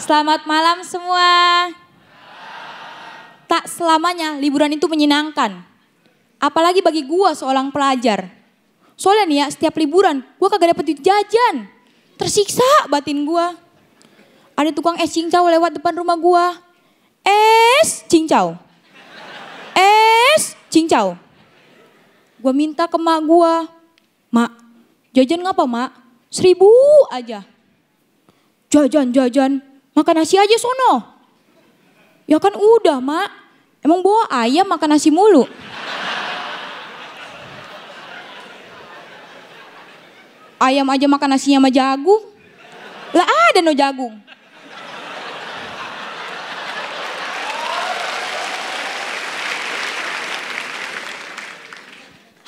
Selamat malam semua. Tak selamanya liburan itu menyenangkan. Apalagi bagi gue seorang pelajar. Soalnya nih ya, setiap liburan gue kagak dapet jajan. Tersiksa batin gue. Ada tukang es cincau lewat depan rumah gue, Es cincau. Es cincau. Gue minta ke mak gue, Mak, jajan ngapa mak? Seribu aja. Jajan, jajan. Makan nasi aja sono. Ya kan udah mak. Emang bawa ayam makan nasi mulu. Ayam aja makan nasinya sama jagung. Lah ada no jagung.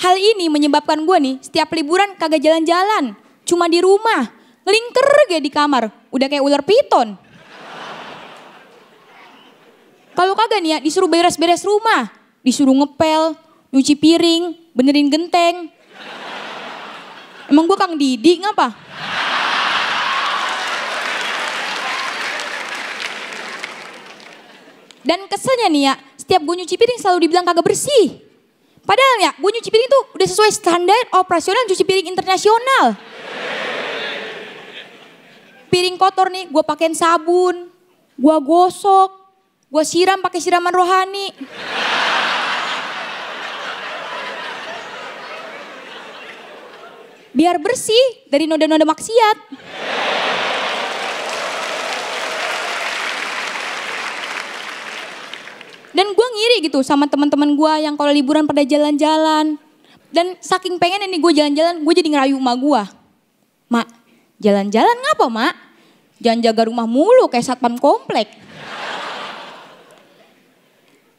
Hal ini menyebabkan gue nih setiap liburan kagak jalan-jalan. Cuma di rumah. Ngelingker kayak di kamar. Udah kayak ular piton. Kalau kagak nih ya disuruh beres-beres rumah, disuruh ngepel, nyuci piring, benerin genteng. Emang gue Kang Didi ngapa? Dan keselnya nih ya, setiap gue nyuci piring selalu dibilang kagak bersih. Padahal ya, gue nyuci piring tuh udah sesuai standar operasional cuci piring internasional. Piring kotor nih, gue pakein sabun, gue gosok, gue siram pakai siraman rohani. Biar bersih dari noda-noda maksiat. Dan gue ngiri gitu sama teman-teman gue yang kalau liburan pada jalan-jalan. Dan saking pengen ini gue jalan-jalan, gue jadi ngerayu emak gue. Mak, jalan-jalan ngapa mak? Jangan jaga rumah mulu kayak satpam komplek.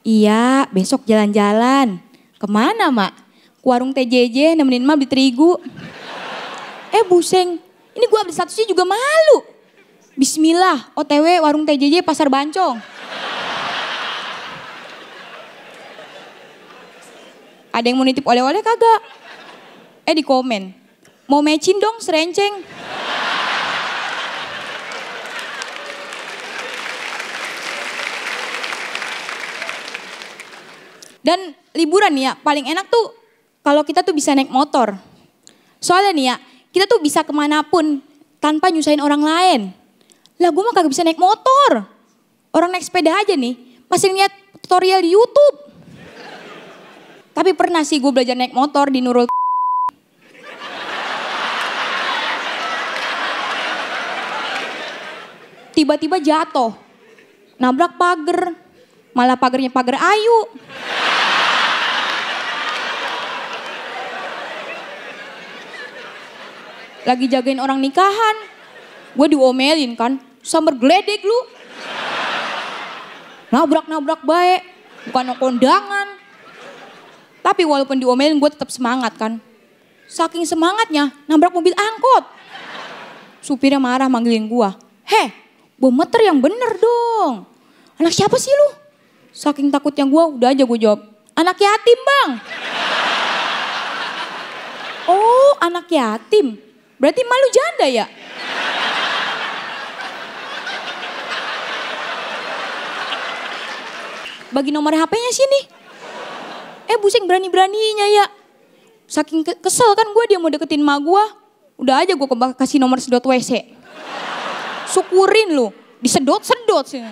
Iya, besok jalan-jalan. Kemana, Mak? Ke warung TJJ nemenin Mak beli terigu. Eh, buseng. Ini gua update statusnya juga malu. Bismillah, OTW warung TJJ Pasar Bancong. Ada yang mau nitip oleh-oleh kagak? Eh di komen. Mau mecin dong serenceng. Dan liburan nih ya, paling enak tuh kalau kita tuh bisa naik motor. Soalnya nih ya, kita tuh bisa kemanapun tanpa nyusahin orang lain. Lah gue mah kagak bisa naik motor. Orang naik sepeda aja nih, masih lihat tutorial di Youtube. Tapi pernah sih gue belajar naik motor di Nurul Tiba-tiba jatuh, nabrak pagar, malah pagarnya pagar ayu. lagi jagain orang nikahan. Gue diomelin kan, sambar geledek lu. Nabrak-nabrak baik, bukan kondangan. Tapi walaupun diomelin gue tetap semangat kan. Saking semangatnya, nabrak mobil angkot. Supirnya marah manggilin gue. Heh, meter yang bener dong. Anak siapa sih lu? Saking takutnya gue, udah aja gue jawab. Anak yatim bang. Oh, anak yatim. Berarti malu janda ya? Bagi nomor HP-nya sini. Eh busing berani-beraninya ya. Saking kesel kan gue dia mau deketin ma gue. Udah aja gue kasih nomor sedot WC. Syukurin lu. Disedot-sedot sih.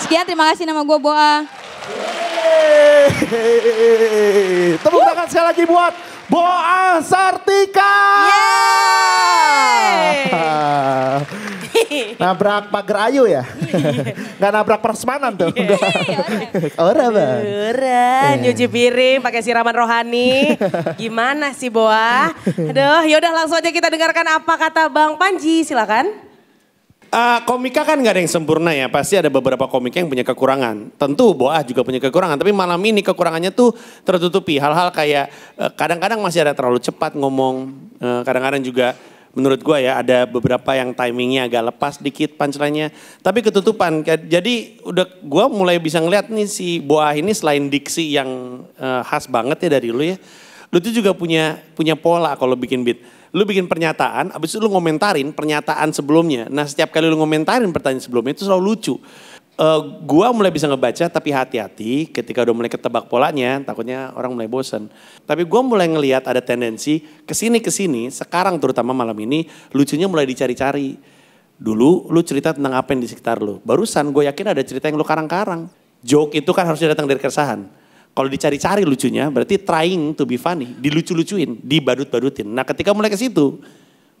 Sekian terima kasih nama gue Boa. Tepuk tangan sekali lagi buat Boa Sartika. Yeay. nabrak pagar ayu ya? Iya. nggak nabrak persmanan tuh. udah. Iya, iya, Ora, Bang. Ora, eh. nyuci piring pakai siraman rohani. Gimana sih, Boa? Ah? Aduh, yaudah langsung aja kita dengarkan apa kata Bang Panji, silakan. Uh, komika kan nggak ada yang sempurna ya, pasti ada beberapa komika yang punya kekurangan. Tentu Boa ah, juga punya kekurangan, tapi malam ini kekurangannya tuh tertutupi. Hal-hal kayak eh, kadang-kadang uh, masih ada terlalu cepat ngomong, eh, kadang-kadang uh, kadang juga menurut gue ya ada beberapa yang timingnya agak lepas dikit pancelannya tapi ketutupan jadi udah gue mulai bisa ngeliat nih si Boa ini selain diksi yang uh, khas banget ya dari lu ya lu tuh juga punya punya pola kalau bikin beat lu bikin pernyataan abis itu lu ngomentarin pernyataan sebelumnya nah setiap kali lu ngomentarin pertanyaan sebelumnya itu selalu lucu uh, gua mulai bisa ngebaca tapi hati-hati ketika udah mulai ketebak polanya takutnya orang mulai bosen tapi gua mulai ngelihat ada tendensi kesini kesini sekarang terutama malam ini lucunya mulai dicari-cari dulu lu cerita tentang apa yang di sekitar lu barusan gue yakin ada cerita yang lu karang-karang joke itu kan harusnya datang dari keresahan kalau dicari-cari lucunya berarti trying to be funny dilucu-lucuin dibadut-badutin nah ketika mulai ke situ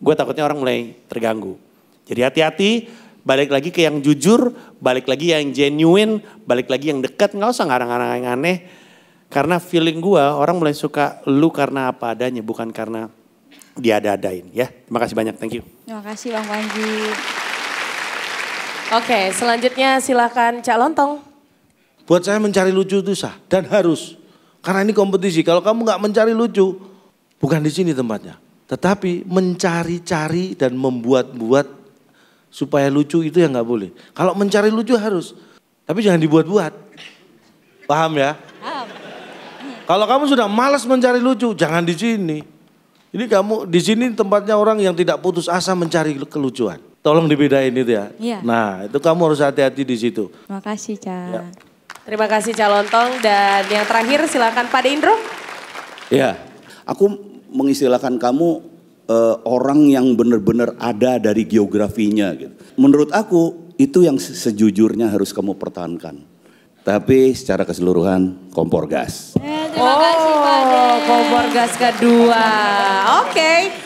gue takutnya orang mulai terganggu jadi hati-hati balik lagi ke yang jujur, balik lagi yang genuine, balik lagi yang dekat, nggak usah ngarang-ngarang yang aneh. Karena feeling gue orang mulai suka lu karena apa adanya, bukan karena diada-adain ya. Terima kasih banyak, thank you. Terima kasih Bang Panji. Oke, selanjutnya silakan Cak Lontong. Buat saya mencari lucu itu sah dan harus. Karena ini kompetisi, kalau kamu nggak mencari lucu, bukan di sini tempatnya. Tetapi mencari-cari dan membuat-buat supaya lucu itu yang nggak boleh. Kalau mencari lucu harus, tapi jangan dibuat-buat. Paham ya? Paham. Kalau kamu sudah malas mencari lucu, jangan di sini. Ini kamu di sini tempatnya orang yang tidak putus asa mencari kelucuan. Tolong dibedain itu ya. Iya. Nah, itu kamu harus hati-hati di situ. Terima kasih, Ca. Ya. Terima kasih Calontong dan yang terakhir silakan Pak Indro. Ya, aku mengistilahkan kamu uh, orang yang benar-benar ada dari geografinya. Gitu. Menurut aku itu yang sejujurnya harus kamu pertahankan. Tapi secara keseluruhan kompor gas. Eh, terima oh, kasih, Pak. Oh, kompor gas kedua. Oke. Okay.